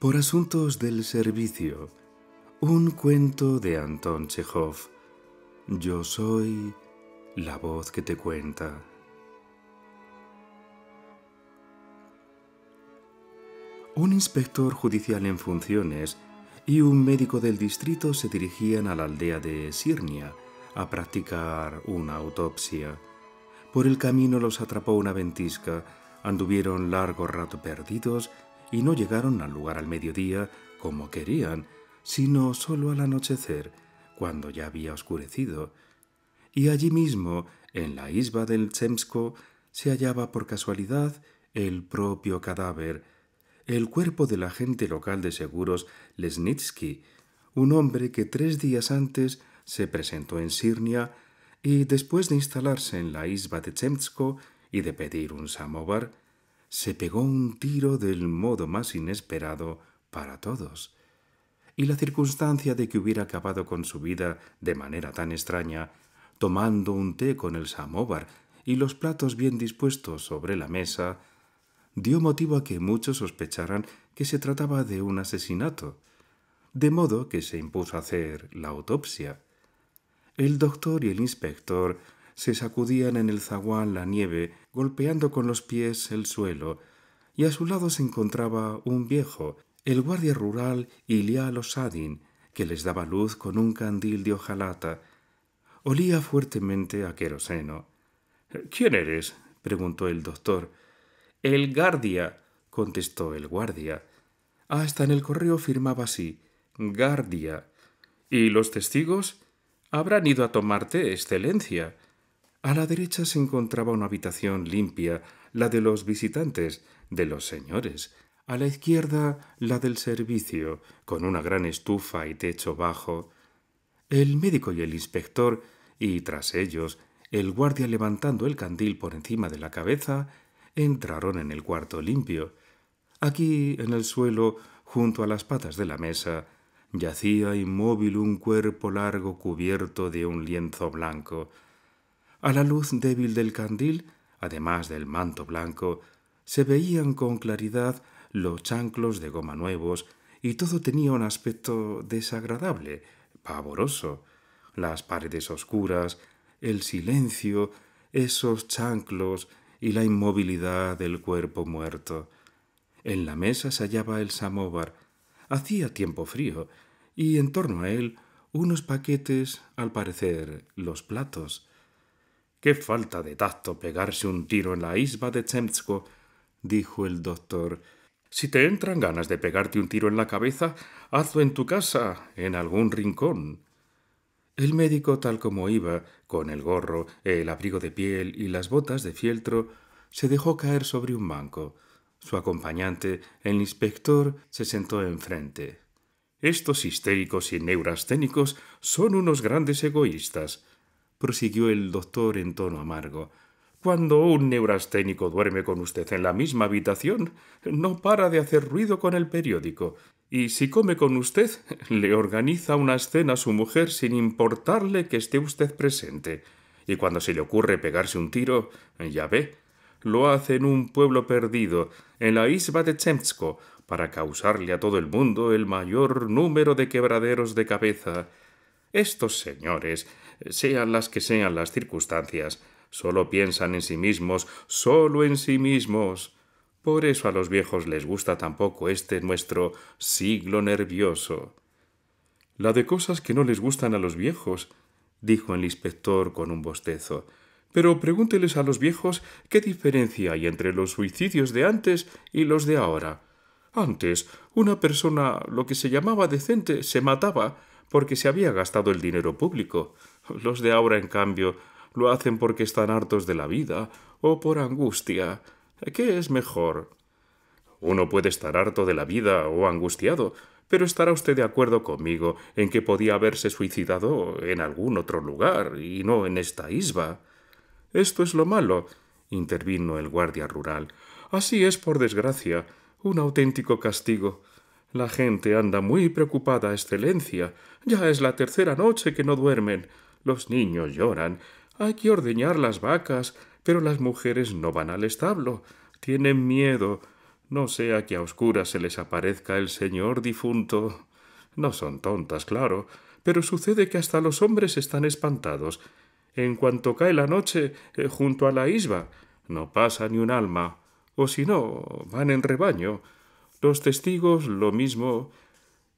Por asuntos del servicio, un cuento de Anton Chekhov. Yo soy la voz que te cuenta. Un inspector judicial en funciones y un médico del distrito se dirigían a la aldea de Sirnia a practicar una autopsia. Por el camino los atrapó una ventisca, anduvieron largo rato perdidos y no llegaron al lugar al mediodía como querían, sino solo al anochecer, cuando ya había oscurecido, y allí mismo, en la isba del Chemsko, se hallaba por casualidad el propio cadáver, el cuerpo del agente local de seguros Lesnitsky, un hombre que tres días antes se presentó en Sirnia y después de instalarse en la isba de Chemsko y de pedir un samovar, se pegó un tiro del modo más inesperado para todos, y la circunstancia de que hubiera acabado con su vida de manera tan extraña, tomando un té con el samovar y los platos bien dispuestos sobre la mesa, dio motivo a que muchos sospecharan que se trataba de un asesinato, de modo que se impuso hacer la autopsia. El doctor y el inspector se sacudían en el zaguán la nieve, golpeando con los pies el suelo, y a su lado se encontraba un viejo, el guardia rural Ilia Losadin, que les daba luz con un candil de hojalata. Olía fuertemente a queroseno. ¿Quién eres? preguntó el doctor. El guardia, contestó el guardia. Hasta en el correo firmaba así guardia. ¿Y los testigos? Habrán ido a tomarte, Excelencia. A la derecha se encontraba una habitación limpia, la de los visitantes, de los señores. A la izquierda, la del servicio, con una gran estufa y techo bajo. El médico y el inspector, y tras ellos, el guardia levantando el candil por encima de la cabeza, entraron en el cuarto limpio. Aquí, en el suelo, junto a las patas de la mesa, yacía inmóvil un cuerpo largo cubierto de un lienzo blanco. A la luz débil del candil, además del manto blanco, se veían con claridad los chanclos de goma nuevos y todo tenía un aspecto desagradable, pavoroso. Las paredes oscuras, el silencio, esos chanclos y la inmovilidad del cuerpo muerto. En la mesa se hallaba el samovar. Hacía tiempo frío y en torno a él unos paquetes, al parecer los platos. Qué falta de tacto pegarse un tiro en la isba de Tsemtsko, dijo el doctor. Si te entran ganas de pegarte un tiro en la cabeza, hazlo en tu casa, en algún rincón. El médico, tal como iba, con el gorro, el abrigo de piel y las botas de fieltro, se dejó caer sobre un banco. Su acompañante, el inspector, se sentó enfrente. Estos histéricos y neurasténicos son unos grandes egoístas, prosiguió el doctor en tono amargo. Cuando un neurasténico duerme con usted en la misma habitación, no para de hacer ruido con el periódico. Y si come con usted, le organiza una escena a su mujer sin importarle que esté usted presente. Y cuando se le ocurre pegarse un tiro, ya ve, lo hace en un pueblo perdido, en la isla de Chemtsko, para causarle a todo el mundo el mayor número de quebraderos de cabeza. Estos señores sean las que sean las circunstancias, solo piensan en sí mismos, solo en sí mismos. Por eso a los viejos les gusta tampoco este nuestro siglo nervioso. La de cosas que no les gustan a los viejos, dijo el inspector con un bostezo. Pero pregúnteles a los viejos qué diferencia hay entre los suicidios de antes y los de ahora. Antes, una persona, lo que se llamaba decente, se mataba, porque se había gastado el dinero público. Los de ahora, en cambio, lo hacen porque están hartos de la vida o por angustia. ¿Qué es mejor? Uno puede estar harto de la vida o angustiado, pero estará usted de acuerdo conmigo en que podía haberse suicidado en algún otro lugar y no en esta isba. Esto es lo malo, intervino el guardia rural. Así es, por desgracia, un auténtico castigo. La gente anda muy preocupada, Excelencia. Ya es la tercera noche que no duermen. Los niños lloran. Hay que ordeñar las vacas, pero las mujeres no van al establo. Tienen miedo. No sea que a oscuras se les aparezca el señor difunto. No son tontas, claro, pero sucede que hasta los hombres están espantados. En cuanto cae la noche, eh, junto a la isba, no pasa ni un alma, o si no, van en rebaño. Los testigos, lo mismo.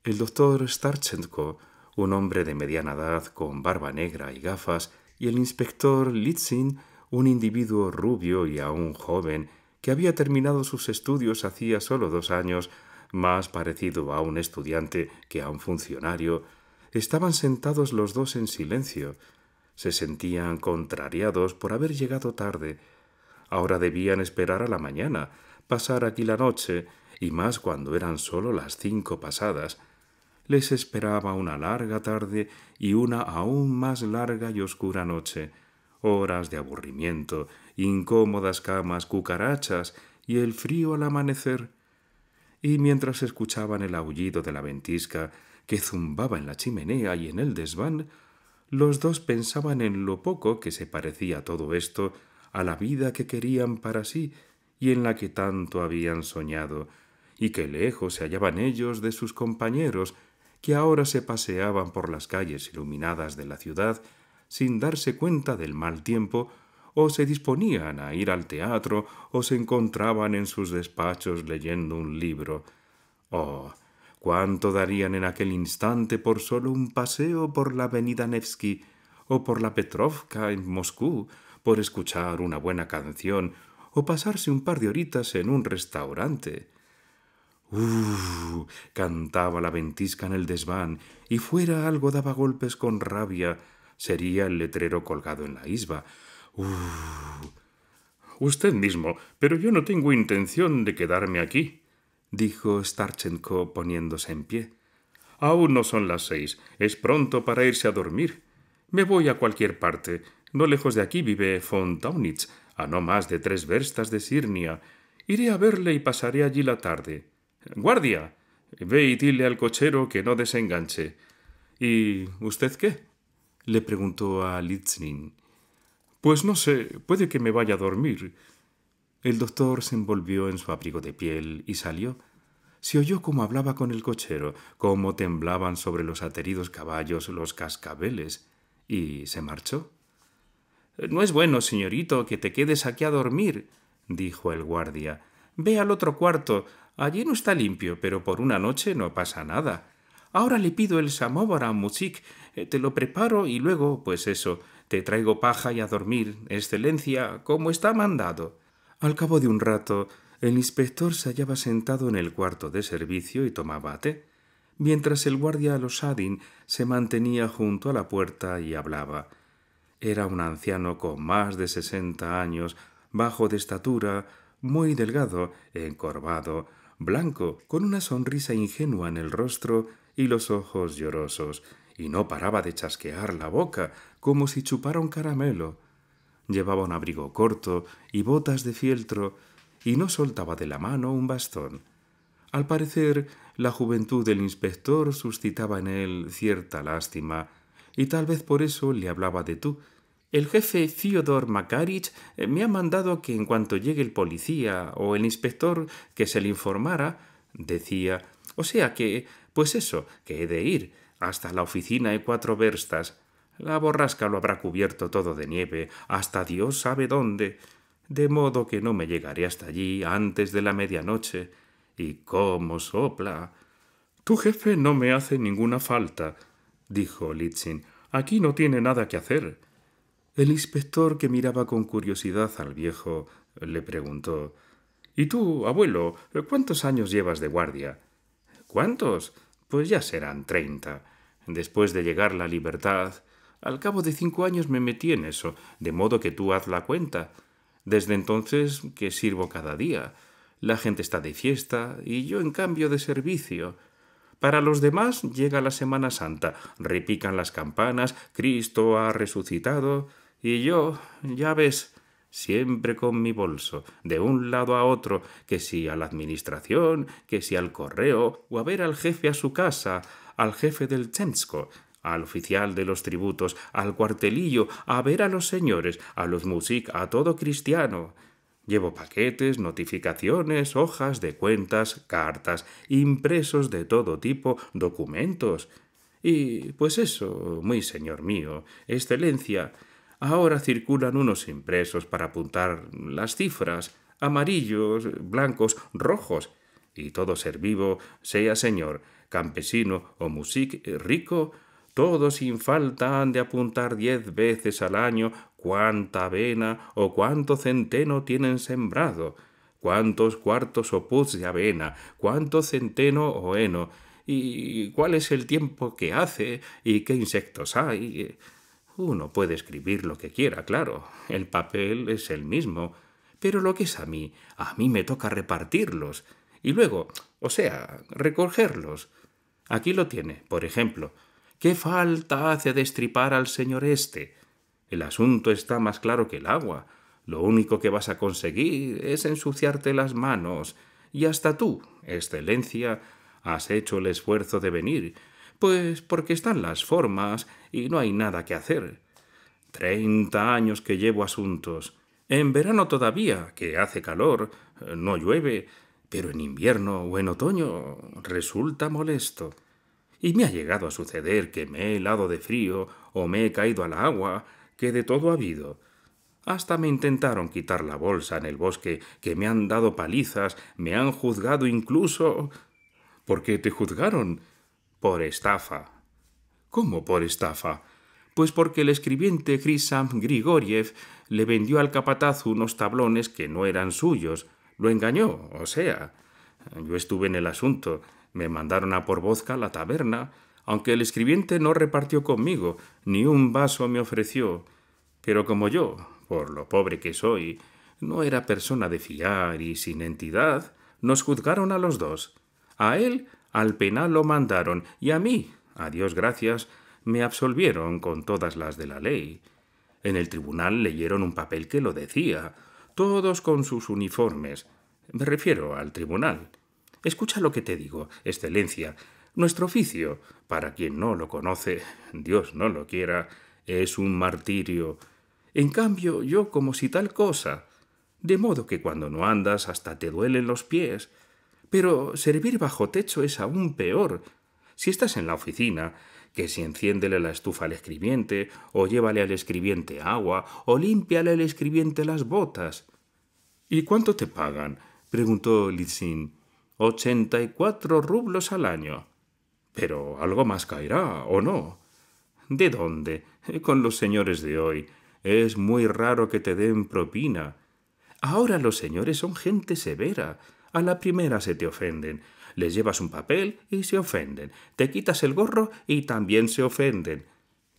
El doctor Starchenko, un hombre de mediana edad con barba negra y gafas, y el inspector Litzin, un individuo rubio y aún joven, que había terminado sus estudios hacía solo dos años, más parecido a un estudiante que a un funcionario, estaban sentados los dos en silencio. Se sentían contrariados por haber llegado tarde. Ahora debían esperar a la mañana, pasar aquí la noche, y más cuando eran sólo las cinco pasadas, les esperaba una larga tarde y una aún más larga y oscura noche, horas de aburrimiento, incómodas camas, cucarachas y el frío al amanecer. Y mientras escuchaban el aullido de la ventisca que zumbaba en la chimenea y en el desván, los dos pensaban en lo poco que se parecía todo esto a la vida que querían para sí y en la que tanto habían soñado, y que lejos se hallaban ellos de sus compañeros, que ahora se paseaban por las calles iluminadas de la ciudad sin darse cuenta del mal tiempo, o se disponían a ir al teatro, o se encontraban en sus despachos leyendo un libro. Oh, cuánto darían en aquel instante por solo un paseo por la avenida Nevsky, o por la Petrovka en Moscú, por escuchar una buena canción, o pasarse un par de horitas en un restaurante. Uh, cantaba la ventisca en el desván, y fuera algo daba golpes con rabia. Sería el letrero colgado en la isba. Uh. Usted mismo, pero yo no tengo intención de quedarme aquí, dijo Starchenko poniéndose en pie. Aún no son las seis. Es pronto para irse a dormir. Me voy a cualquier parte. No lejos de aquí vive von a no más de tres verstas de Sirnia. Iré a verle y pasaré allí la tarde. Guardia. Ve y dile al cochero que no desenganche. ¿Y usted qué? le preguntó a Litznin. Pues no sé, puede que me vaya a dormir. El doctor se envolvió en su abrigo de piel y salió. Se oyó cómo hablaba con el cochero, cómo temblaban sobre los ateridos caballos los cascabeles, y se marchó. No es bueno, señorito, que te quedes aquí a dormir, dijo el guardia. Ve al otro cuarto, Allí no está limpio, pero por una noche no pasa nada. Ahora le pido el samovar a Muchik, eh, te lo preparo y luego, pues eso, te traigo paja y a dormir, excelencia, como está mandado. Al cabo de un rato, el inspector se hallaba sentado en el cuarto de servicio y tomaba té, mientras el guardia Losadin se mantenía junto a la puerta y hablaba. Era un anciano con más de sesenta años, bajo de estatura, muy delgado, encorvado, blanco, con una sonrisa ingenua en el rostro y los ojos llorosos, y no paraba de chasquear la boca como si chupara un caramelo. Llevaba un abrigo corto y botas de fieltro, y no soltaba de la mano un bastón. Al parecer, la juventud del inspector suscitaba en él cierta lástima, y tal vez por eso le hablaba de tú, el jefe Fyodor Makarich eh, me ha mandado que en cuanto llegue el policía o el inspector que se le informara, decía, o sea que, pues eso, que he de ir hasta la oficina de cuatro verstas. La borrasca lo habrá cubierto todo de nieve, hasta Dios sabe dónde, de modo que no me llegaré hasta allí antes de la medianoche. Y cómo sopla. Tu jefe no me hace ninguna falta, dijo Litsin. Aquí no tiene nada que hacer. El inspector, que miraba con curiosidad al viejo, le preguntó ¿Y tú, abuelo, cuántos años llevas de guardia? ¿Cuántos? Pues ya serán treinta. Después de llegar la libertad, al cabo de cinco años me metí en eso, de modo que tú haz la cuenta. Desde entonces que sirvo cada día. La gente está de fiesta y yo en cambio de servicio. Para los demás llega la Semana Santa, repican las campanas, Cristo ha resucitado, y yo, ya ves, siempre con mi bolso, de un lado a otro, que si a la administración, que si al correo, o a ver al jefe a su casa, al jefe del Chensko, al oficial de los tributos, al cuartelillo, a ver a los señores, a los music, a todo cristiano. Llevo paquetes, notificaciones, hojas de cuentas, cartas, impresos de todo tipo, documentos. Y pues eso, muy señor mío, excelencia, Ahora circulan unos impresos para apuntar las cifras, amarillos, blancos, rojos, y todo ser vivo, sea señor, campesino o music rico, todos sin falta han de apuntar diez veces al año cuánta avena o cuánto centeno tienen sembrado, cuántos cuartos o puz de avena, cuánto centeno o heno, y cuál es el tiempo que hace y qué insectos hay. Uno puede escribir lo que quiera, claro, el papel es el mismo, pero lo que es a mí, a mí me toca repartirlos y luego, o sea, recogerlos. Aquí lo tiene, por ejemplo. ¿Qué falta hace destripar al señor este? El asunto está más claro que el agua. Lo único que vas a conseguir es ensuciarte las manos. Y hasta tú, excelencia, has hecho el esfuerzo de venir, pues porque están las formas y no hay nada que hacer. Treinta años que llevo asuntos. En verano todavía, que hace calor, eh, no llueve, pero en invierno o en otoño resulta molesto. Y me ha llegado a suceder que me he helado de frío o me he caído al agua, que de todo ha habido. Hasta me intentaron quitar la bolsa en el bosque, que me han dado palizas, me han juzgado incluso. ¿Por qué te juzgaron? Por estafa, ¿Cómo por estafa? Pues porque el escribiente Grisam Grigoriev le vendió al capataz unos tablones que no eran suyos. Lo engañó, o sea. Yo estuve en el asunto. Me mandaron a por a la taberna, aunque el escribiente no repartió conmigo, ni un vaso me ofreció. Pero como yo, por lo pobre que soy, no era persona de fiar y sin entidad, nos juzgaron a los dos. A él al penal lo mandaron y a mí a Dios gracias, me absolvieron con todas las de la ley. En el tribunal leyeron un papel que lo decía, todos con sus uniformes. Me refiero al tribunal. Escucha lo que te digo, Excelencia. Nuestro oficio, para quien no lo conoce, Dios no lo quiera, es un martirio. En cambio, yo como si tal cosa. De modo que cuando no andas hasta te duelen los pies. Pero servir bajo techo es aún peor, si estás en la oficina, que si enciéndele la estufa al escribiente, o llévale al escribiente agua, o límpiale al escribiente las botas. ¿Y cuánto te pagan? preguntó Litsin. Ochenta y cuatro rublos al año. Pero algo más caerá, ¿o no? ¿De dónde? Con los señores de hoy. Es muy raro que te den propina. Ahora los señores son gente severa. A la primera se te ofenden. Les llevas un papel y se ofenden. Te quitas el gorro y también se ofenden.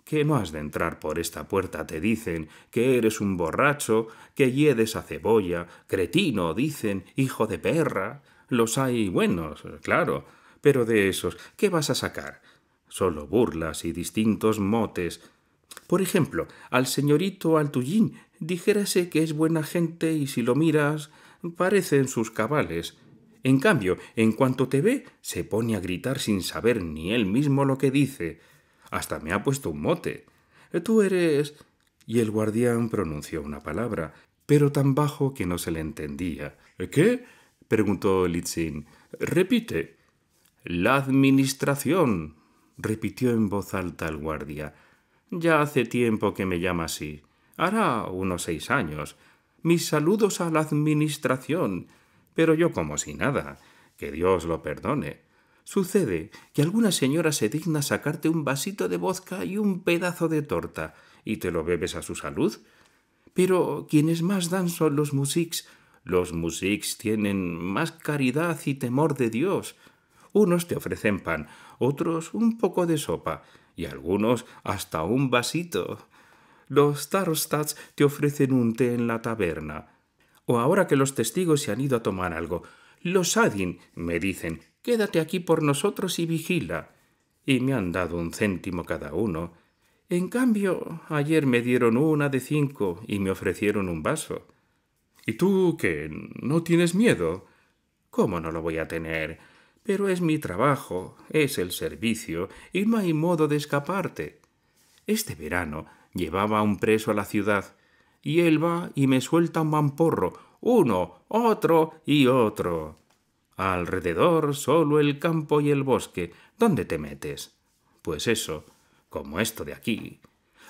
Que no has de entrar por esta puerta, te dicen, que eres un borracho, que hiedes a cebolla, cretino, dicen, hijo de perra. Los hay buenos, claro, pero de esos, ¿qué vas a sacar? Solo burlas y distintos motes. Por ejemplo, al señorito Altullín dijérase que es buena gente y si lo miras, parecen sus cabales. En cambio, en cuanto te ve, se pone a gritar sin saber ni él mismo lo que dice. Hasta me ha puesto un mote. Eh, tú eres... Y el guardián pronunció una palabra, pero tan bajo que no se le entendía. Eh, ¿Qué? preguntó Litsin. Repite. La administración, repitió en voz alta el guardia. Ya hace tiempo que me llama así. Hará unos seis años. Mis saludos a la administración pero yo como si nada. Que Dios lo perdone. Sucede que alguna señora se digna sacarte un vasito de vodka y un pedazo de torta, y te lo bebes a su salud. Pero quienes más dan son los musics. Los musics tienen más caridad y temor de Dios. Unos te ofrecen pan, otros un poco de sopa, y algunos hasta un vasito. Los Tarostats te ofrecen un té en la taberna, ahora que los testigos se han ido a tomar algo. Los Adin me dicen, quédate aquí por nosotros y vigila. Y me han dado un céntimo cada uno. En cambio, ayer me dieron una de cinco y me ofrecieron un vaso. ¿Y tú qué? ¿No tienes miedo? ¿Cómo no lo voy a tener? Pero es mi trabajo, es el servicio, y no hay modo de escaparte. Este verano llevaba a un preso a la ciudad y él va y me suelta un mamporro, uno, otro y otro. Alrededor solo el campo y el bosque. ¿Dónde te metes? Pues eso, como esto de aquí.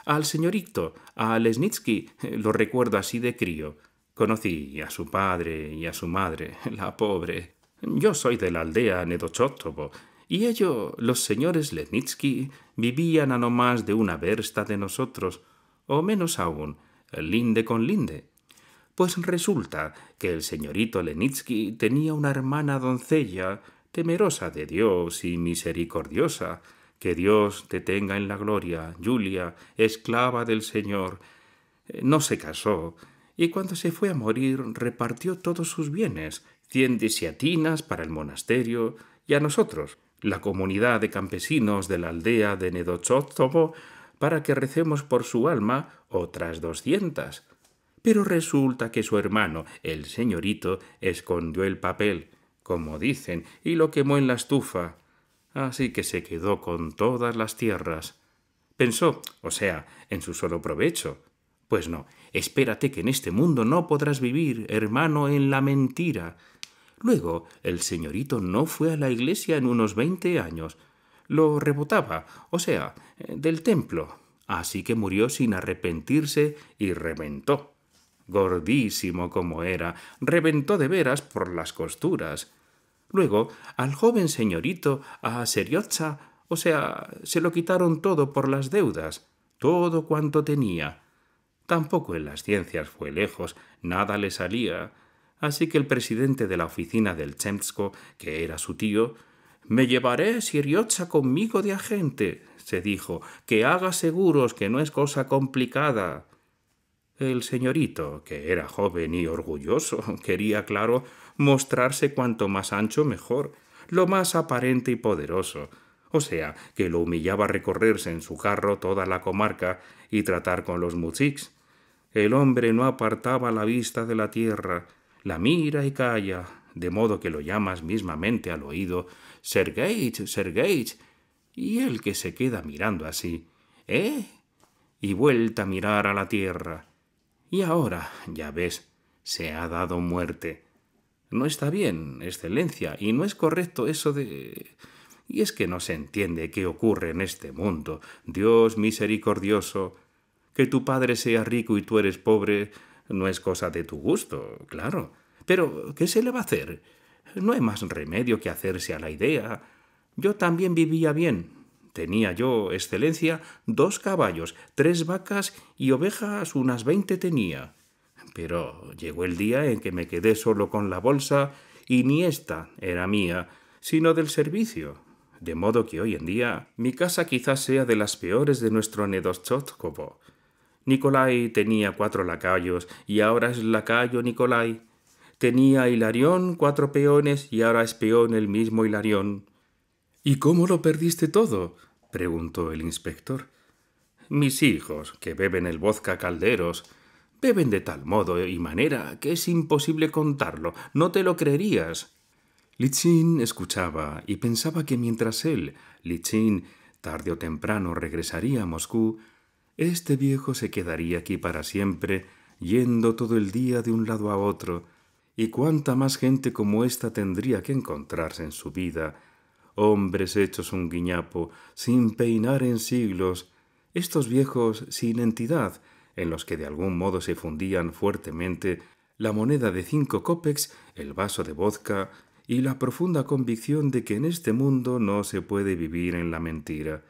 Al señorito, a Lesnitsky, lo recuerdo así de crío. Conocí a su padre y a su madre, la pobre. Yo soy de la aldea Nedochótovo, y ellos, los señores Lesnitsky, vivían a no más de una versta de nosotros, o menos aún, linde con linde. Pues resulta que el señorito Lenitsky tenía una hermana doncella, temerosa de Dios y misericordiosa. Que Dios te tenga en la gloria, Julia, esclava del Señor. Eh, no se casó, y cuando se fue a morir repartió todos sus bienes, cien desiatinas para el monasterio, y a nosotros, la comunidad de campesinos de la aldea de Nedochotovo para que recemos por su alma otras doscientas. Pero resulta que su hermano, el señorito, escondió el papel, como dicen, y lo quemó en la estufa. Así que se quedó con todas las tierras. Pensó, o sea, en su solo provecho. Pues no, espérate que en este mundo no podrás vivir, hermano, en la mentira. Luego, el señorito no fue a la iglesia en unos veinte años lo rebotaba, o sea, eh, del templo. Así que murió sin arrepentirse y reventó. Gordísimo como era, reventó de veras por las costuras. Luego, al joven señorito, a Seriotza, o sea, se lo quitaron todo por las deudas, todo cuanto tenía. Tampoco en las ciencias fue lejos, nada le salía. Así que el presidente de la oficina del Chemsko, que era su tío, me llevaré Siriocha conmigo de agente, se dijo, que haga seguros que no es cosa complicada. El señorito, que era joven y orgulloso, quería, claro, mostrarse cuanto más ancho mejor, lo más aparente y poderoso, o sea, que lo humillaba recorrerse en su carro toda la comarca y tratar con los muchics. El hombre no apartaba la vista de la tierra, la mira y calla, de modo que lo llamas mismamente al oído Sergeich, Sergeich, y el que se queda mirando así, ¿eh? y vuelta a mirar a la tierra. Y ahora, ya ves, se ha dado muerte. No está bien, excelencia, y no es correcto eso de... Y es que no se entiende qué ocurre en este mundo. Dios misericordioso, que tu padre sea rico y tú eres pobre, no es cosa de tu gusto, claro pero, ¿qué se le va a hacer? No hay más remedio que hacerse a la idea. Yo también vivía bien. Tenía yo, excelencia, dos caballos, tres vacas y ovejas unas veinte tenía. Pero llegó el día en que me quedé solo con la bolsa y ni ésta era mía, sino del servicio. De modo que hoy en día mi casa quizás sea de las peores de nuestro Nedoschotkovo. Nicolai tenía cuatro lacayos y ahora es lacayo Nicolai. Tenía Hilarión cuatro peones y ahora es peón el mismo Hilarión. ¿Y cómo lo perdiste todo? preguntó el inspector. Mis hijos, que beben el vodka calderos, beben de tal modo y manera que es imposible contarlo. No te lo creerías. Lichín escuchaba y pensaba que mientras él, Lichín, tarde o temprano regresaría a Moscú, este viejo se quedaría aquí para siempre, yendo todo el día de un lado a otro, y cuánta más gente como ésta tendría que encontrarse en su vida, hombres hechos un guiñapo, sin peinar en siglos, estos viejos sin entidad, en los que de algún modo se fundían fuertemente la moneda de cinco copex, el vaso de vodka y la profunda convicción de que en este mundo no se puede vivir en la mentira.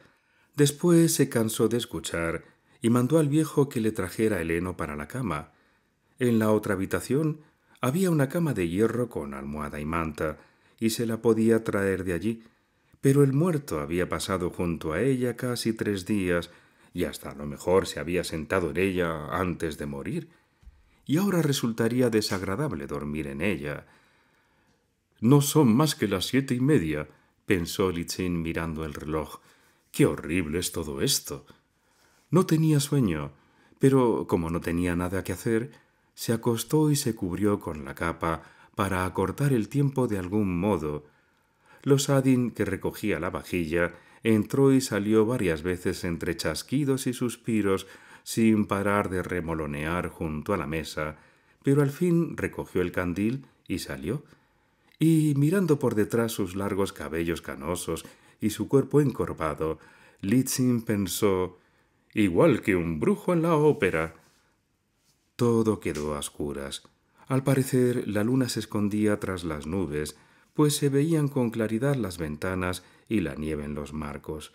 Después se cansó de escuchar y mandó al viejo que le trajera el heno para la cama. En la otra habitación había una cama de hierro con almohada y manta, y se la podía traer de allí, pero el muerto había pasado junto a ella casi tres días, y hasta a lo mejor se había sentado en ella antes de morir, y ahora resultaría desagradable dormir en ella. No son más que las siete y media, pensó Lichin mirando el reloj. Qué horrible es todo esto. No tenía sueño, pero como no tenía nada que hacer, se acostó y se cubrió con la capa para acortar el tiempo de algún modo. Los Adin, que recogía la vajilla, entró y salió varias veces entre chasquidos y suspiros, sin parar de remolonear junto a la mesa, pero al fin recogió el candil y salió, y mirando por detrás sus largos cabellos canosos y su cuerpo encorvado, Litzin pensó Igual que un brujo en la ópera. Todo quedó a oscuras. Al parecer la luna se escondía tras las nubes, pues se veían con claridad las ventanas y la nieve en los marcos.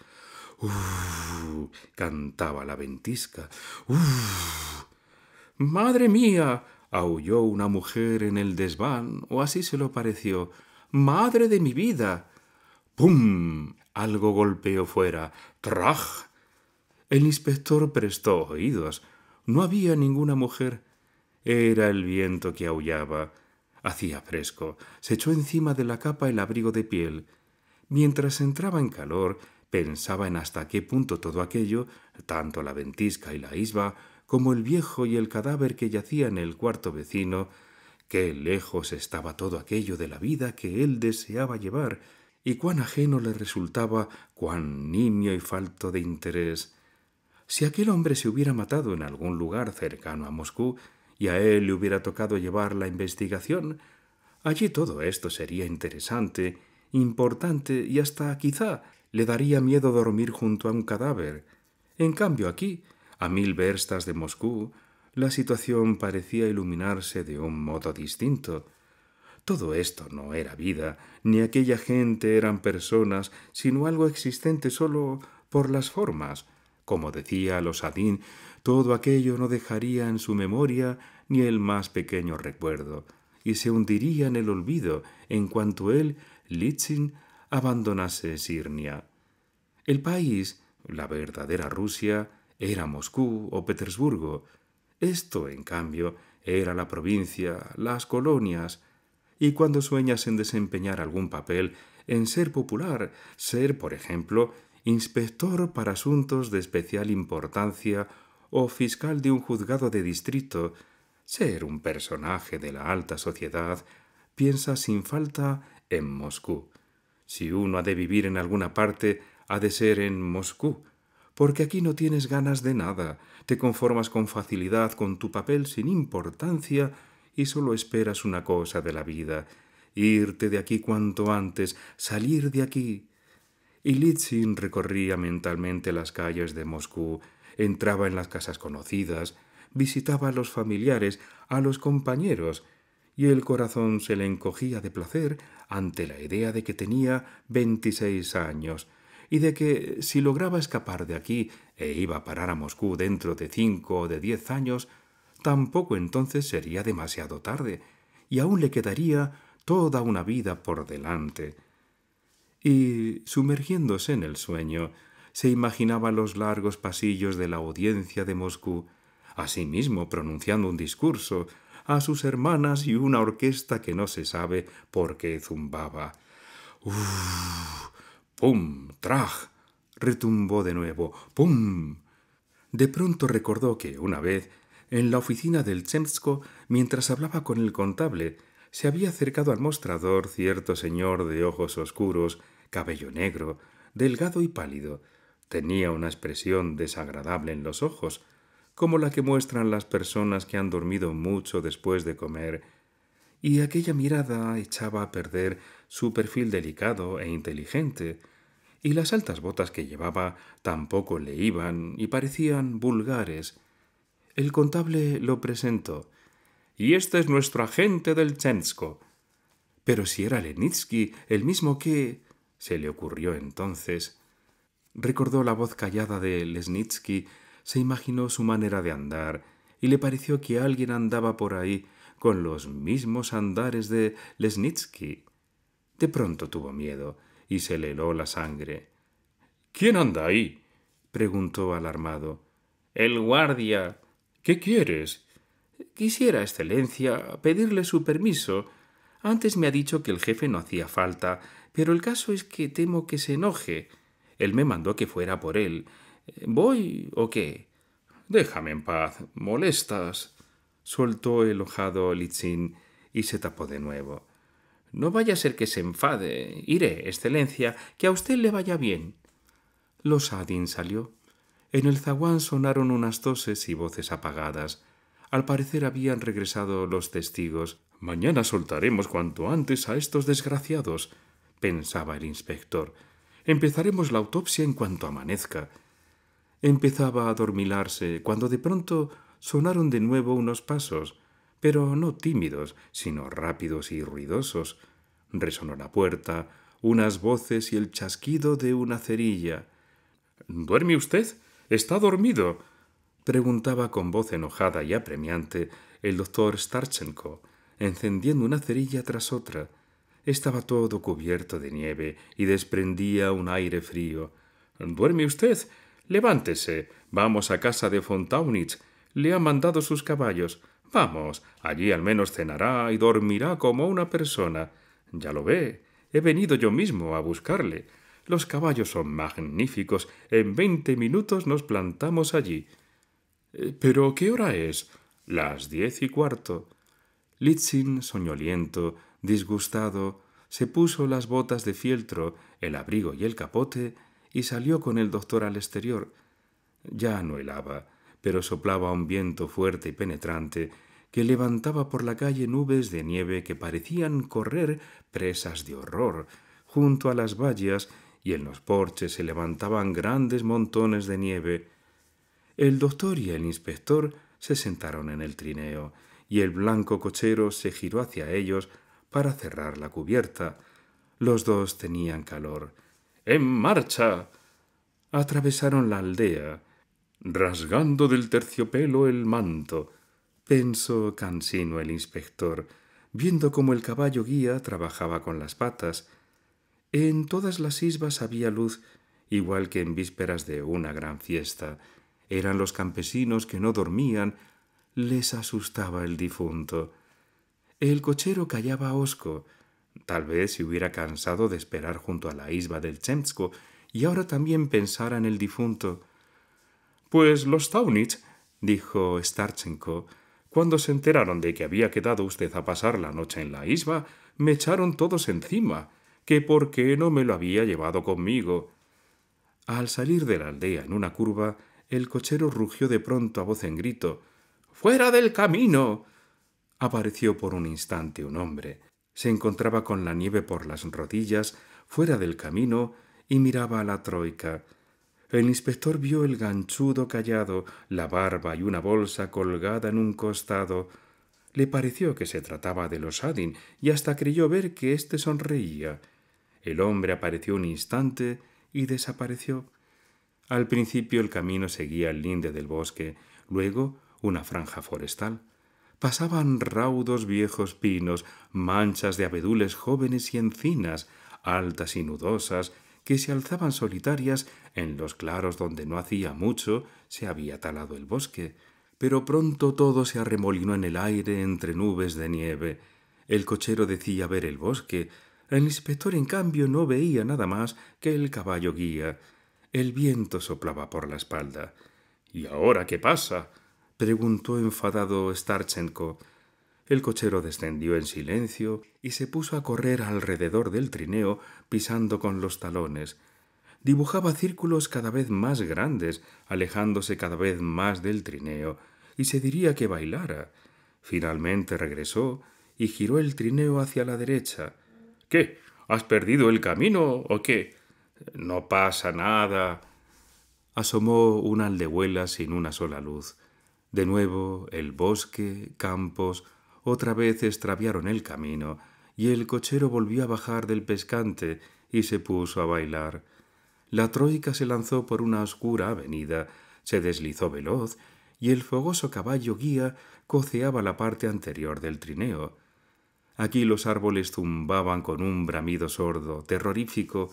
¡Uf! cantaba la ventisca. ¡Uf! ¡Madre mía! aulló una mujer en el desván, o así se lo pareció. ¡Madre de mi vida! ¡Pum! algo golpeó fuera. ¡Traj! El inspector prestó oídos. No había ninguna mujer. Era el viento que aullaba. Hacía fresco. Se echó encima de la capa el abrigo de piel. Mientras entraba en calor, pensaba en hasta qué punto todo aquello, tanto la ventisca y la isba, como el viejo y el cadáver que yacía en el cuarto vecino, qué lejos estaba todo aquello de la vida que él deseaba llevar, y cuán ajeno le resultaba, cuán nimio y falto de interés. Si aquel hombre se hubiera matado en algún lugar cercano a Moscú y a él le hubiera tocado llevar la investigación, allí todo esto sería interesante, importante y hasta quizá le daría miedo dormir junto a un cadáver. En cambio aquí, a mil verstas de Moscú, la situación parecía iluminarse de un modo distinto. Todo esto no era vida, ni aquella gente eran personas, sino algo existente solo por las formas, como decía los todo aquello no dejaría en su memoria ni el más pequeño recuerdo, y se hundiría en el olvido en cuanto él, Litzin, abandonase Sirnia. El país, la verdadera Rusia, era Moscú o Petersburgo. Esto, en cambio, era la provincia, las colonias, y cuando sueñas en desempeñar algún papel, en ser popular, ser, por ejemplo, inspector para asuntos de especial importancia o fiscal de un juzgado de distrito, ser un personaje de la alta sociedad, piensa sin falta en Moscú. Si uno ha de vivir en alguna parte, ha de ser en Moscú, porque aquí no tienes ganas de nada, te conformas con facilidad con tu papel sin importancia y solo esperas una cosa de la vida, irte de aquí cuanto antes, salir de aquí, Litzin recorría mentalmente las calles de Moscú, entraba en las casas conocidas, visitaba a los familiares, a los compañeros, y el corazón se le encogía de placer ante la idea de que tenía veintiséis años y de que si lograba escapar de aquí e iba a parar a Moscú dentro de cinco o de diez años, tampoco entonces sería demasiado tarde, y aún le quedaría toda una vida por delante y, sumergiéndose en el sueño, se imaginaba los largos pasillos de la audiencia de Moscú, asimismo pronunciando un discurso, a sus hermanas y una orquesta que no se sabe por qué zumbaba. Uf, ¡Pum! ¡Traj! retumbó de nuevo. ¡Pum! De pronto recordó que, una vez, en la oficina del Chemsko, mientras hablaba con el contable, se había acercado al mostrador cierto señor de ojos oscuros cabello negro, delgado y pálido, tenía una expresión desagradable en los ojos, como la que muestran las personas que han dormido mucho después de comer, y aquella mirada echaba a perder su perfil delicado e inteligente, y las altas botas que llevaba tampoco le iban y parecían vulgares. El contable lo presentó. Y este es nuestro agente del Chensko. Pero si era Lenitsky, el mismo que... Se le ocurrió entonces. Recordó la voz callada de Lesnitsky, se imaginó su manera de andar, y le pareció que alguien andaba por ahí con los mismos andares de Lesnitsky. De pronto tuvo miedo y se le heló la sangre. ¿Quién anda ahí? preguntó alarmado. El guardia. ¿Qué quieres? Quisiera, Excelencia, pedirle su permiso. Antes me ha dicho que el jefe no hacía falta pero el caso es que temo que se enoje. Él me mandó que fuera por él. ¿Voy o qué? Déjame en paz. Molestas. Soltó el enojado Litsin y se tapó de nuevo. No vaya a ser que se enfade. Iré, Excelencia, que a usted le vaya bien. Los Adin salió. En el zaguán sonaron unas toses y voces apagadas. Al parecer habían regresado los testigos. Mañana soltaremos cuanto antes a estos desgraciados pensaba el inspector. Empezaremos la autopsia en cuanto amanezca. Empezaba a adormilarse cuando de pronto sonaron de nuevo unos pasos, pero no tímidos, sino rápidos y ruidosos. Resonó la puerta, unas voces y el chasquido de una cerilla. ¿Duerme usted? ¿Está dormido? preguntaba con voz enojada y apremiante el doctor Starchenko, encendiendo una cerilla tras otra estaba todo cubierto de nieve y desprendía un aire frío. Duerme usted. Levántese. Vamos a casa de Fontaunich. Le ha mandado sus caballos. Vamos. Allí al menos cenará y dormirá como una persona. Ya lo ve. He venido yo mismo a buscarle. Los caballos son magníficos. En veinte minutos nos plantamos allí. ¿Pero qué hora es? Las diez y cuarto. Litzin, soñoliento, Disgustado, se puso las botas de fieltro, el abrigo y el capote, y salió con el doctor al exterior. Ya no helaba, pero soplaba un viento fuerte y penetrante que levantaba por la calle nubes de nieve que parecían correr presas de horror. Junto a las vallas y en los porches se levantaban grandes montones de nieve. El doctor y el inspector se sentaron en el trineo, y el blanco cochero se giró hacia ellos para cerrar la cubierta. Los dos tenían calor. ¡En marcha! Atravesaron la aldea, rasgando del terciopelo el manto, pensó cansino el inspector, viendo cómo el caballo guía trabajaba con las patas. En todas las isbas había luz, igual que en vísperas de una gran fiesta. Eran los campesinos que no dormían, les asustaba el difunto. El cochero callaba hosco. Tal vez se hubiera cansado de esperar junto a la isba del Chemtsko, y ahora también pensara en el difunto. Pues los Taunich, dijo Starchenko, cuando se enteraron de que había quedado usted a pasar la noche en la isba, me echaron todos encima, que por qué no me lo había llevado conmigo. Al salir de la aldea en una curva, el cochero rugió de pronto a voz en grito. ¡Fuera del camino! apareció por un instante un hombre. Se encontraba con la nieve por las rodillas, fuera del camino, y miraba a la troika. El inspector vio el ganchudo callado, la barba y una bolsa colgada en un costado. Le pareció que se trataba de los Adin y hasta creyó ver que éste sonreía. El hombre apareció un instante y desapareció. Al principio el camino seguía el linde del bosque, luego una franja forestal pasaban raudos viejos pinos, manchas de abedules jóvenes y encinas, altas y nudosas, que se alzaban solitarias en los claros donde no hacía mucho se había talado el bosque. Pero pronto todo se arremolinó en el aire entre nubes de nieve. El cochero decía ver el bosque, el inspector en cambio no veía nada más que el caballo guía. El viento soplaba por la espalda. ¿Y ahora qué pasa? preguntó enfadado Starchenko. El cochero descendió en silencio y se puso a correr alrededor del trineo pisando con los talones. Dibujaba círculos cada vez más grandes, alejándose cada vez más del trineo, y se diría que bailara. Finalmente regresó y giró el trineo hacia la derecha. ¿Qué? ¿Has perdido el camino o qué? No pasa nada. Asomó una aldehuela sin una sola luz. De nuevo el bosque, campos, otra vez extraviaron el camino, y el cochero volvió a bajar del pescante y se puso a bailar. La troika se lanzó por una oscura avenida, se deslizó veloz, y el fogoso caballo guía coceaba la parte anterior del trineo. Aquí los árboles zumbaban con un bramido sordo, terrorífico.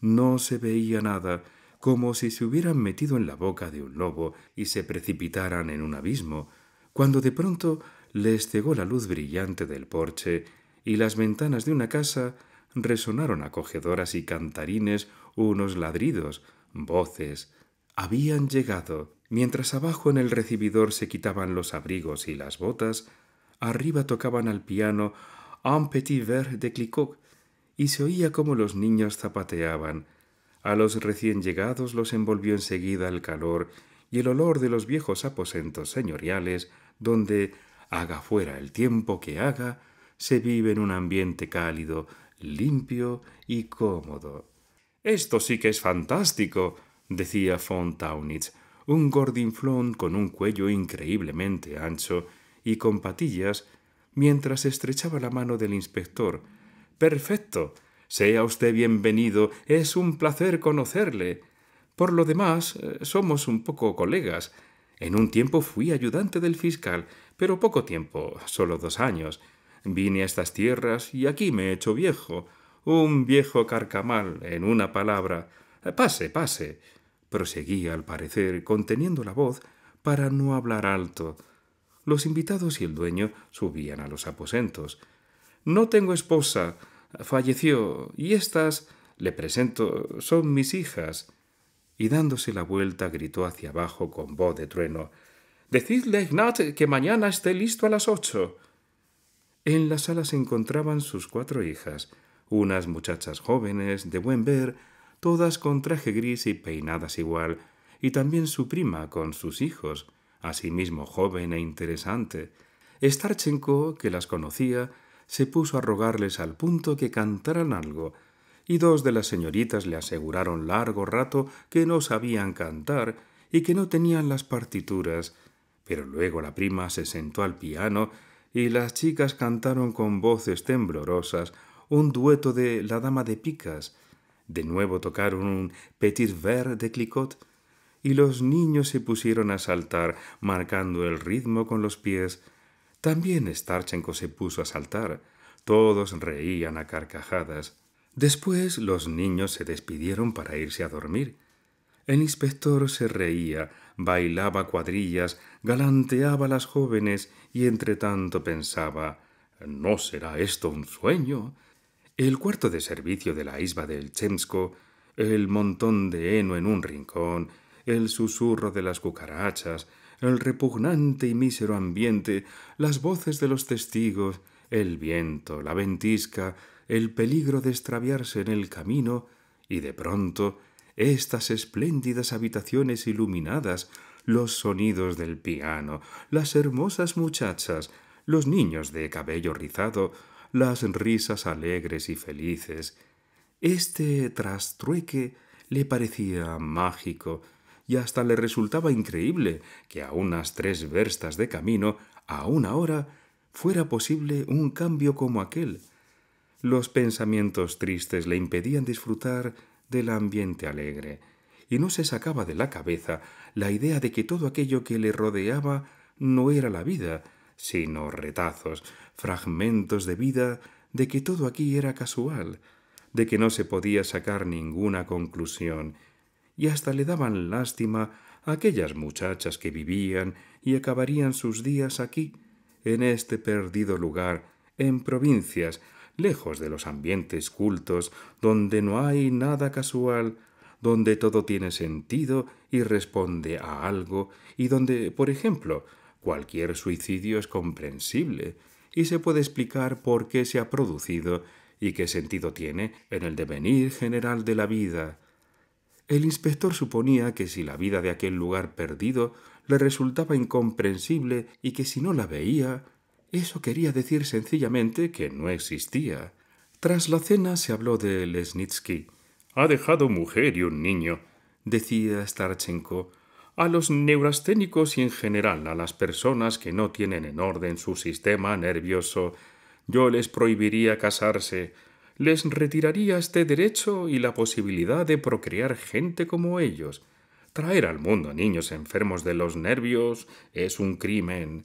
No se veía nada, como si se hubieran metido en la boca de un lobo y se precipitaran en un abismo, cuando de pronto les cegó la luz brillante del porche y las ventanas de una casa resonaron acogedoras y cantarines unos ladridos, voces. Habían llegado. Mientras abajo en el recibidor se quitaban los abrigos y las botas, arriba tocaban al piano Un petit verre de clicok y se oía como los niños zapateaban a los recién llegados los envolvió enseguida el calor y el olor de los viejos aposentos señoriales, donde, haga fuera el tiempo que haga, se vive en un ambiente cálido, limpio y cómodo. Esto sí que es fantástico, decía von un gordinflón con un cuello increíblemente ancho y con patillas, mientras estrechaba la mano del inspector. Perfecto. Sea usted bienvenido, es un placer conocerle. Por lo demás, eh, somos un poco colegas. En un tiempo fui ayudante del fiscal, pero poco tiempo, solo dos años. Vine a estas tierras y aquí me he hecho viejo, un viejo carcamal, en una palabra. Pase, pase, proseguí al parecer, conteniendo la voz para no hablar alto. Los invitados y el dueño subían a los aposentos. No tengo esposa, falleció, y estas, le presento, son mis hijas. Y dándose la vuelta gritó hacia abajo con voz de trueno Decidle Ignat que mañana esté listo a las ocho. En la sala se encontraban sus cuatro hijas, unas muchachas jóvenes, de buen ver, todas con traje gris y peinadas igual, y también su prima con sus hijos, asimismo joven e interesante. Starchenko, que las conocía, se puso a rogarles al punto que cantaran algo, y dos de las señoritas le aseguraron largo rato que no sabían cantar y que no tenían las partituras, pero luego la prima se sentó al piano y las chicas cantaron con voces temblorosas un dueto de La Dama de Picas. De nuevo tocaron un Petit Ver de Clicot y los niños se pusieron a saltar, marcando el ritmo con los pies, también Starchenko se puso a saltar. Todos reían a carcajadas. Después los niños se despidieron para irse a dormir. El inspector se reía, bailaba cuadrillas, galanteaba a las jóvenes y entre tanto pensaba ¿No será esto un sueño? El cuarto de servicio de la isba del Chemsko, el montón de heno en un rincón, el susurro de las cucarachas, el repugnante y mísero ambiente, las voces de los testigos, el viento, la ventisca, el peligro de extraviarse en el camino, y de pronto estas espléndidas habitaciones iluminadas, los sonidos del piano, las hermosas muchachas, los niños de cabello rizado, las risas alegres y felices. Este trastrueque le parecía mágico, y hasta le resultaba increíble que a unas tres verstas de camino, a una hora, fuera posible un cambio como aquel. Los pensamientos tristes le impedían disfrutar del ambiente alegre, y no se sacaba de la cabeza la idea de que todo aquello que le rodeaba no era la vida, sino retazos, fragmentos de vida, de que todo aquí era casual, de que no se podía sacar ninguna conclusión, y hasta le daban lástima aquellas muchachas que vivían y acabarían sus días aquí, en este perdido lugar, en provincias, lejos de los ambientes cultos, donde no hay nada casual, donde todo tiene sentido y responde a algo, y donde, por ejemplo, cualquier suicidio es comprensible y se puede explicar por qué se ha producido y qué sentido tiene en el devenir general de la vida. El inspector suponía que si la vida de aquel lugar perdido le resultaba incomprensible y que si no la veía, eso quería decir sencillamente que no existía. Tras la cena se habló de Lesnitsky. Ha dejado mujer y un niño, decía Starchenko. A los neurasténicos y en general a las personas que no tienen en orden su sistema nervioso, yo les prohibiría casarse les retiraría este derecho y la posibilidad de procrear gente como ellos. Traer al mundo niños enfermos de los nervios es un crimen.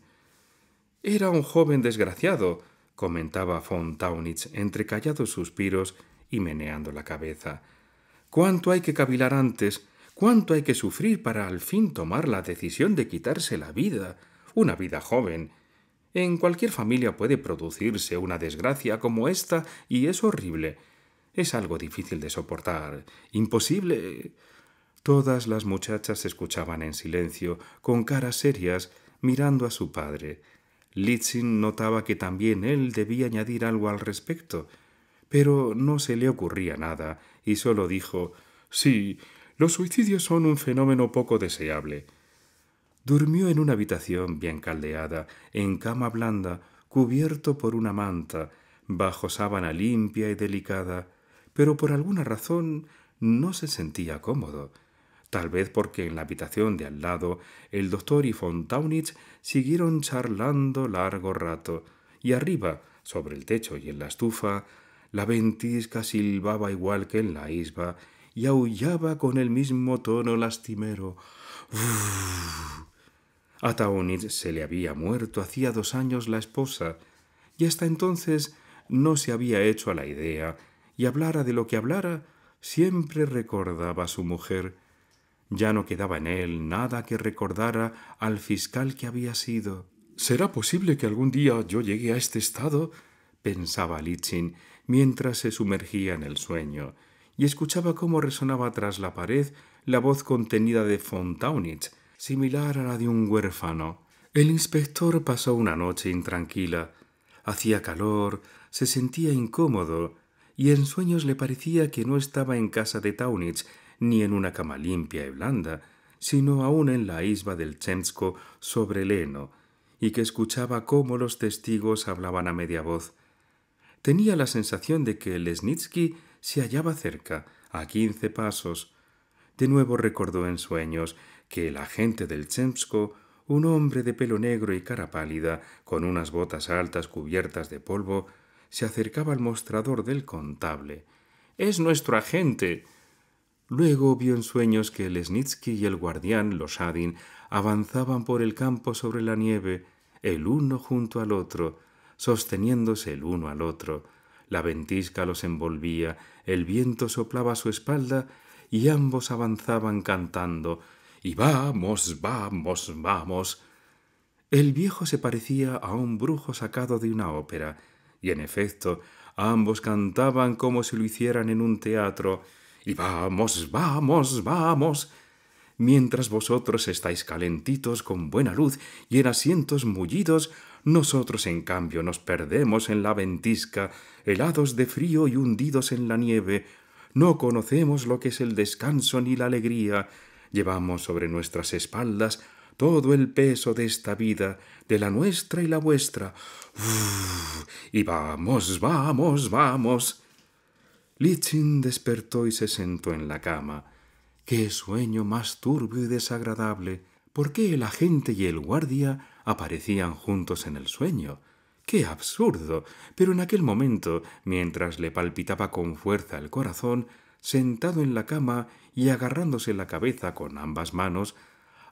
Era un joven desgraciado, comentaba von Taunitz entre callados suspiros y meneando la cabeza. ¿Cuánto hay que cavilar antes? ¿Cuánto hay que sufrir para al fin tomar la decisión de quitarse la vida? Una vida joven en cualquier familia puede producirse una desgracia como esta y es horrible. Es algo difícil de soportar, imposible. Todas las muchachas escuchaban en silencio, con caras serias, mirando a su padre. Litsin notaba que también él debía añadir algo al respecto, pero no se le ocurría nada y solo dijo Sí, los suicidios son un fenómeno poco deseable. Durmió en una habitación bien caldeada, en cama blanda, cubierto por una manta, bajo sábana limpia y delicada, pero por alguna razón no se sentía cómodo, tal vez porque en la habitación de al lado el doctor y Fontaunich siguieron charlando largo rato, y arriba, sobre el techo y en la estufa, la ventisca silbaba igual que en la isba y aullaba con el mismo tono lastimero. A se le había muerto hacía dos años la esposa, y hasta entonces no se había hecho a la idea, y hablara de lo que hablara, siempre recordaba a su mujer. Ya no quedaba en él nada que recordara al fiscal que había sido. ¿Será posible que algún día yo llegue a este estado? pensaba Litchin mientras se sumergía en el sueño, y escuchaba cómo resonaba tras la pared la voz contenida de Fontaunitz, similar a la de un huérfano. El inspector pasó una noche intranquila. Hacía calor, se sentía incómodo, y en sueños le parecía que no estaba en casa de Taunitz, ni en una cama limpia y blanda, sino aún en la isba del Chensko sobre el heno, y que escuchaba cómo los testigos hablaban a media voz. Tenía la sensación de que Lesnitsky se hallaba cerca, a quince pasos. De nuevo recordó en sueños que el agente del Chemsko, un hombre de pelo negro y cara pálida, con unas botas altas cubiertas de polvo, se acercaba al mostrador del contable. ¡Es nuestro agente! Luego vio en sueños que Lesnitsky y el guardián los Adin avanzaban por el campo sobre la nieve, el uno junto al otro, sosteniéndose el uno al otro. La ventisca los envolvía, el viento soplaba a su espalda y ambos avanzaban cantando, y vamos, vamos, vamos. El viejo se parecía a un brujo sacado de una ópera, y en efecto, ambos cantaban como si lo hicieran en un teatro, y vamos, vamos, vamos, mientras vosotros estáis calentitos con buena luz y en asientos mullidos, nosotros en cambio nos perdemos en la ventisca, helados de frío y hundidos en la nieve. No conocemos lo que es el descanso ni la alegría, Llevamos sobre nuestras espaldas todo el peso de esta vida, de la nuestra y la vuestra. y vamos, vamos, vamos. Lichin despertó y se sentó en la cama. ¡Qué sueño más turbio y desagradable! ¿Por qué el agente y el guardia aparecían juntos en el sueño? ¡Qué absurdo! Pero en aquel momento, mientras le palpitaba con fuerza el corazón, sentado en la cama y agarrándose la cabeza con ambas manos,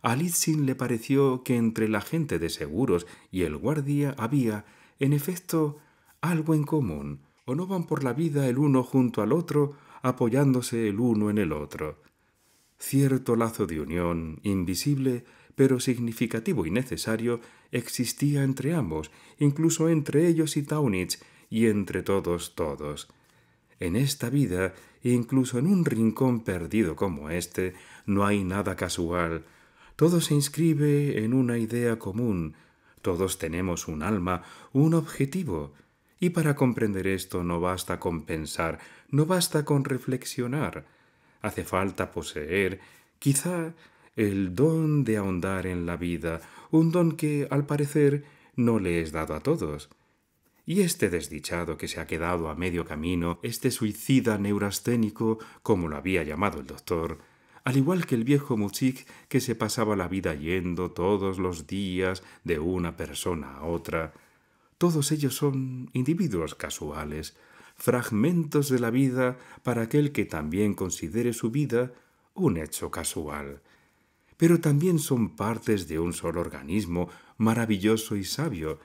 a le pareció que entre la gente de seguros y el guardia había, en efecto, algo en común, o no van por la vida el uno junto al otro, apoyándose el uno en el otro. Cierto lazo de unión, invisible, pero significativo y necesario, existía entre ambos, incluso entre ellos y Taunitz, y entre todos todos. En esta vida, incluso en un rincón perdido como este, no hay nada casual. Todo se inscribe en una idea común. Todos tenemos un alma, un objetivo. Y para comprender esto no basta con pensar, no basta con reflexionar. Hace falta poseer, quizá, el don de ahondar en la vida, un don que, al parecer, no le es dado a todos. Y este desdichado que se ha quedado a medio camino, este suicida neurasténico, como lo había llamado el doctor, al igual que el viejo Muchik que se pasaba la vida yendo todos los días de una persona a otra, todos ellos son individuos casuales, fragmentos de la vida para aquel que también considere su vida un hecho casual. Pero también son partes de un solo organismo maravilloso y sabio,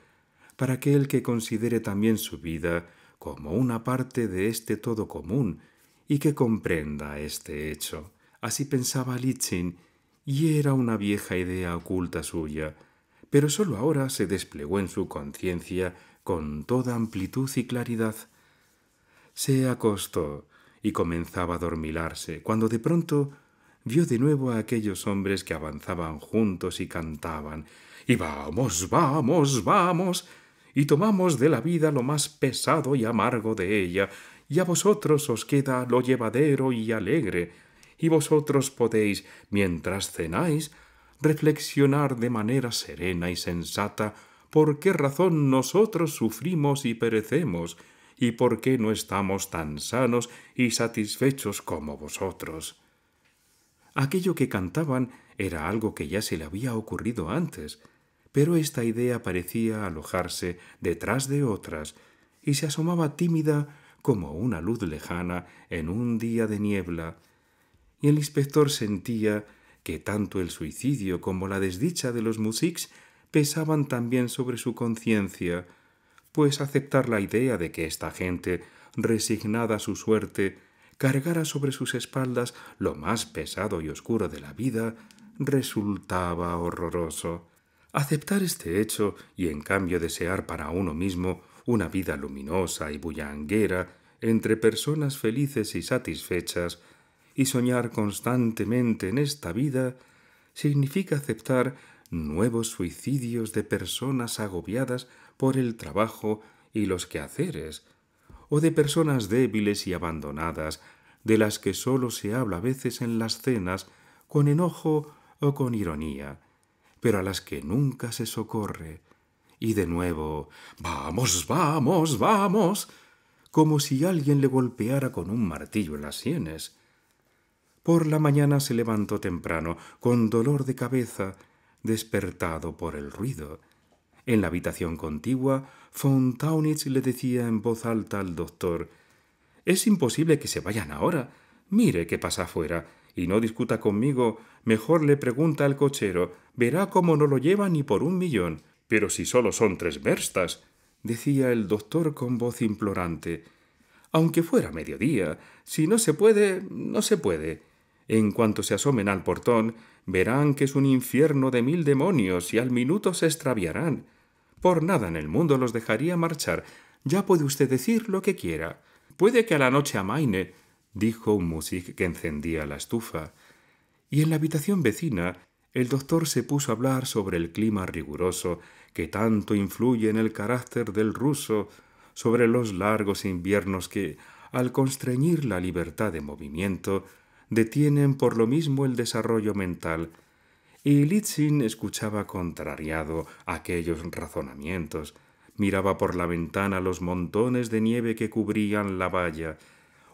para aquel que considere también su vida como una parte de este todo común y que comprenda este hecho. Así pensaba Lichin y era una vieja idea oculta suya, pero sólo ahora se desplegó en su conciencia con toda amplitud y claridad. Se acostó y comenzaba a dormilarse, cuando de pronto vio de nuevo a aquellos hombres que avanzaban juntos y cantaban. Y vamos, vamos, vamos y tomamos de la vida lo más pesado y amargo de ella, y a vosotros os queda lo llevadero y alegre, y vosotros podéis, mientras cenáis, reflexionar de manera serena y sensata por qué razón nosotros sufrimos y perecemos, y por qué no estamos tan sanos y satisfechos como vosotros. Aquello que cantaban era algo que ya se le había ocurrido antes, pero esta idea parecía alojarse detrás de otras y se asomaba tímida como una luz lejana en un día de niebla, y el inspector sentía que tanto el suicidio como la desdicha de los musics pesaban también sobre su conciencia, pues aceptar la idea de que esta gente, resignada a su suerte, cargara sobre sus espaldas lo más pesado y oscuro de la vida, resultaba horroroso. Aceptar este hecho y en cambio desear para uno mismo una vida luminosa y bullanguera entre personas felices y satisfechas y soñar constantemente en esta vida significa aceptar nuevos suicidios de personas agobiadas por el trabajo y los quehaceres, o de personas débiles y abandonadas, de las que sólo se habla a veces en las cenas, con enojo o con ironía, pero a las que nunca se socorre. Y de nuevo, vamos, vamos, vamos, como si alguien le golpeara con un martillo en las sienes. Por la mañana se levantó temprano, con dolor de cabeza, despertado por el ruido. En la habitación contigua, Fontaunitz le decía en voz alta al doctor Es imposible que se vayan ahora. Mire qué pasa afuera y no discuta conmigo, mejor le pregunta al cochero, verá cómo no lo lleva ni por un millón. Pero si solo son tres verstas, decía el doctor con voz implorante. Aunque fuera mediodía, si no se puede, no se puede. En cuanto se asomen al portón, verán que es un infierno de mil demonios y al minuto se extraviarán. Por nada en el mundo los dejaría marchar. Ya puede usted decir lo que quiera. Puede que a la noche amaine, dijo un músic que encendía la estufa, y en la habitación vecina el doctor se puso a hablar sobre el clima riguroso que tanto influye en el carácter del ruso, sobre los largos inviernos que, al constreñir la libertad de movimiento, detienen por lo mismo el desarrollo mental, y Litsin escuchaba contrariado aquellos razonamientos, miraba por la ventana los montones de nieve que cubrían la valla,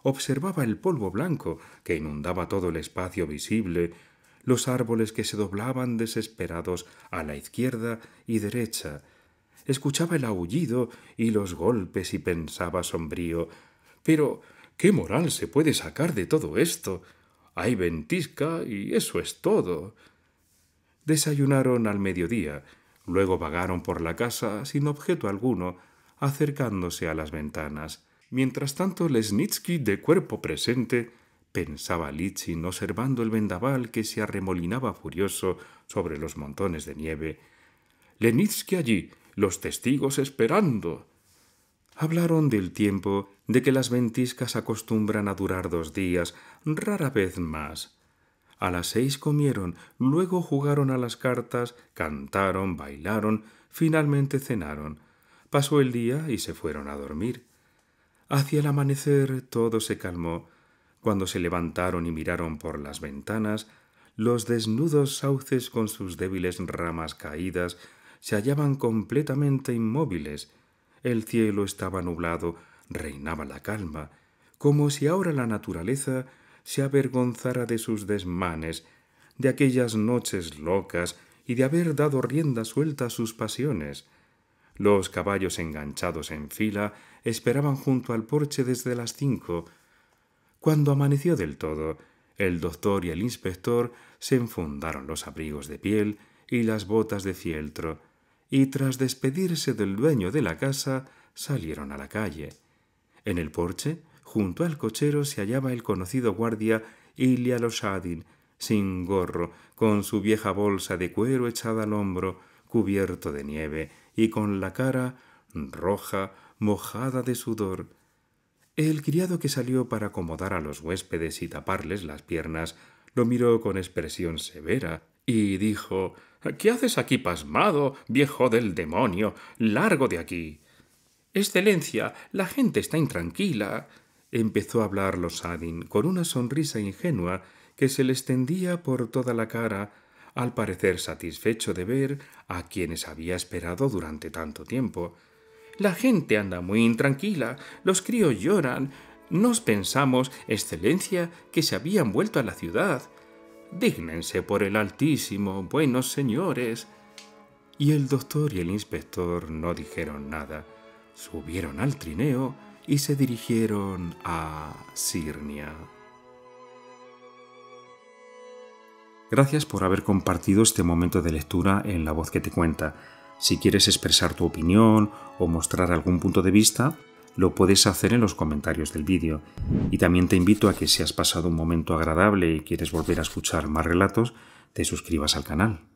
observaba el polvo blanco que inundaba todo el espacio visible, los árboles que se doblaban desesperados a la izquierda y derecha, escuchaba el aullido y los golpes y pensaba sombrío Pero ¿qué moral se puede sacar de todo esto? Hay ventisca y eso es todo. Desayunaron al mediodía, luego vagaron por la casa sin objeto alguno, acercándose a las ventanas. Mientras tanto, Lesnitsky, de cuerpo presente, pensaba Lichin observando el vendaval que se arremolinaba furioso sobre los montones de nieve. Lenitsky allí, los testigos esperando. Hablaron del tiempo, de que las ventiscas acostumbran a durar dos días, rara vez más. A las seis comieron, luego jugaron a las cartas, cantaron, bailaron, finalmente cenaron. Pasó el día y se fueron a dormir. Hacia el amanecer todo se calmó. Cuando se levantaron y miraron por las ventanas, los desnudos sauces con sus débiles ramas caídas se hallaban completamente inmóviles. El cielo estaba nublado, reinaba la calma, como si ahora la naturaleza se avergonzara de sus desmanes, de aquellas noches locas y de haber dado rienda suelta a sus pasiones. Los caballos enganchados en fila esperaban junto al porche desde las cinco. Cuando amaneció del todo, el doctor y el inspector se enfundaron los abrigos de piel y las botas de fieltro, y tras despedirse del dueño de la casa, salieron a la calle. En el porche, junto al cochero, se hallaba el conocido guardia Ilya Loshadin, sin gorro, con su vieja bolsa de cuero echada al hombro, cubierto de nieve y con la cara roja mojada de sudor. El criado que salió para acomodar a los huéspedes y taparles las piernas lo miró con expresión severa y dijo ¿Qué haces aquí pasmado, viejo del demonio? Largo de aquí. Excelencia, la gente está intranquila. empezó a hablar los Adin con una sonrisa ingenua que se le extendía por toda la cara, al parecer satisfecho de ver a quienes había esperado durante tanto tiempo. La gente anda muy intranquila, los críos lloran, nos pensamos, excelencia, que se habían vuelto a la ciudad. Dígnense por el Altísimo, buenos señores. Y el doctor y el inspector no dijeron nada. Subieron al trineo y se dirigieron a Sirnia. Gracias por haber compartido este momento de lectura en La Voz que te cuenta. Si quieres expresar tu opinión o mostrar algún punto de vista, lo puedes hacer en los comentarios del vídeo. Y también te invito a que si has pasado un momento agradable y quieres volver a escuchar más relatos, te suscribas al canal.